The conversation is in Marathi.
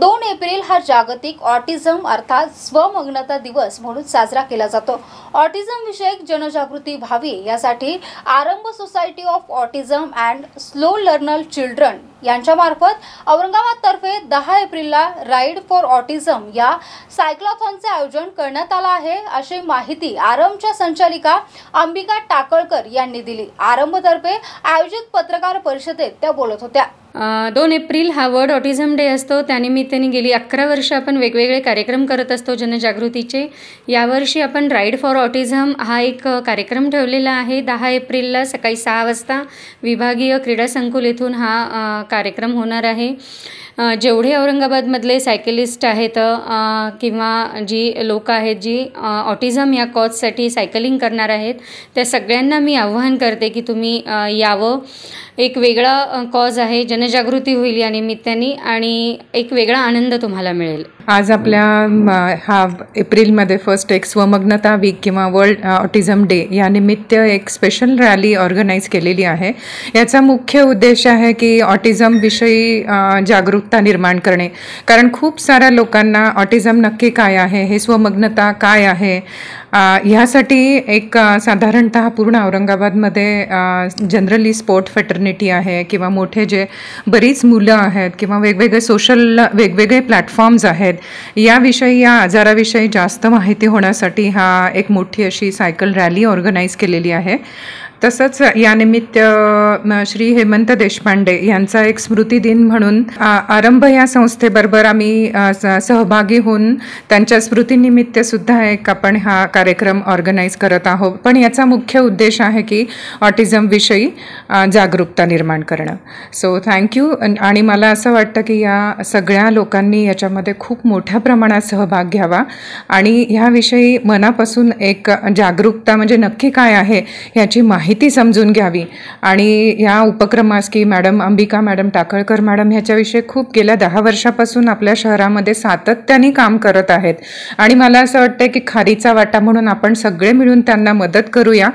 दोन एप्रिल हा जागतिक ऑटिझम अर्थात स्वमग्नता दिवस म्हणून साजरा केला जातो ऑटिझम विषयक जनजागृती व्हावी यासाठी Aarambh society of autism and slow learner children यांच्यामार्फत औरंगाबादतर्फे दहा एप्रिलला राईड फॉर ऑटिझम या सायक्लॉथॉनचे आयोजन करण्यात आलं आहे अशी माहिती आरंभच्या संचालिका अंबिका टाकळकर यांनी दिली आरंभतर्फे आयोजित पत्रकार परिषदेत त्या बोलत होत्या दोन एप्रिल हा वर्ल्ड ऑटिझम डे असतो त्यानिमित्ताने गेली अकरा वर्ष आपण वेगवेगळे कार्यक्रम करत असतो जनजागृतीचे यावर्षी आपण राईड फॉर ऑटिझम हा एक कार्यक्रम ठेवलेला आहे दहा एप्रिलला सकाळी सहा वाजता विभागीय क्रीडा संकुल इथून हा कार्यक्रम होणार आहे जेवढे औरंगाबादमधले सायकलिस्ट आहेत किंवा जी लोकं आहेत जी ऑटिझम या कॉजसाठी सायकलिंग करणार आहेत त्या सगळ्यांना मी आव्हान करते की तुम्ही यावं एक वेगळा कॉज आहे जनजागृती होईल या निमित्ताने आणि एक वेगळा आनंद तुम्हाला मिळेल आज आपल्या हा एप्रिलमध्ये फर्स्ट एक स्वमग्नता वीक किंवा वर्ल्ड ऑटिझम डे या निमित्त एक स्पेशल रॅली ऑर्गनाईज केलेली आहे याचा मुख्य उद्देश आहे की ऑटिझमविषयी जागरूक जागरूकता निर्माण करणे कारण खूप साऱ्या लोकांना ऑटिझम नक्की काय आहे हे स्वमग्नता काय आहे ह्यासाठी एक साधारणत पूर्ण औरंगाबादमध्ये जनरली स्पोर्ट फेटर्निटी आहे किंवा मोठे जे बरीच मुलं आहेत किंवा वेगवेगळे सोशल वेगवेगळे प्लॅटफॉर्म्स आहेत याविषयी या आजाराविषयी जास्त माहिती होण्यासाठी हा एक मोठी अशी सायकल रॅली ऑर्गनाईज केलेली आहे तसंच यानिमित्त श्री हेमंत देशपांडे यांचा एक स्मृती दिन म्हणून आरंभ या संस्थेबरोबर आम्ही सहभागी होऊन त्यांच्या स्मृतीनिमित्त सुद्धा एक आपण हा कार्यक्रम ऑर्गनाईज करत आहोत पण याचा मुख्य उद्देश आहे की ऑटिझमविषयी जागरूकता निर्माण करणं सो थँक्यू आणि मला असं वाटतं की या सगळ्या लोकांनी याच्यामध्ये खूप मोठ्या प्रमाणात सहभाग घ्यावा आणि ह्याविषयी मनापासून एक जागरूकता म्हणजे नक्की काय आहे याची माहिती माहिती समजून घ्यावी आणि या उपक्रमास की madam Ambika madam Takalkar madam ह्याच्याविषयी खूप गेल्या दहा वर्षापासून आपल्या शहरामध्ये सातत्याने काम करत आहेत आणि मला असं वाटतं की खारीचा वाटा म्हणून आपण सगळे मिळून त्यांना मदत करूया